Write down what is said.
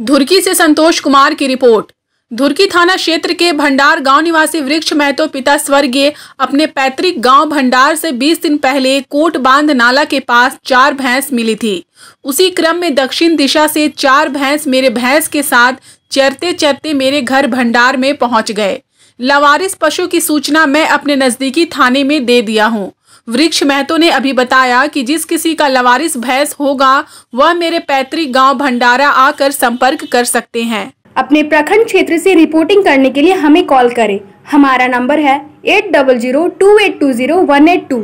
धुरकी से संतोष कुमार की रिपोर्ट धुरकी थाना क्षेत्र के भंडार गांव निवासी वृक्ष महतो पिता स्वर्गीय अपने पैतृक गांव भंडार से 20 दिन पहले कोट बांध नाला के पास चार भैंस मिली थी उसी क्रम में दक्षिण दिशा से चार भैंस मेरे भैंस के साथ चरते चरते मेरे घर भंडार में पहुंच गए लवारिस पशु की सूचना मैं अपने नजदीकी थाने में दे दिया हूँ वृक्ष महतो ने अभी बताया कि जिस किसी का लवारिस भैंस होगा वह मेरे पैतृक गांव भंडारा आकर संपर्क कर सकते हैं अपने प्रखंड क्षेत्र से रिपोर्टिंग करने के लिए हमें कॉल करें हमारा नंबर है eight double zero two eight two zero one eight to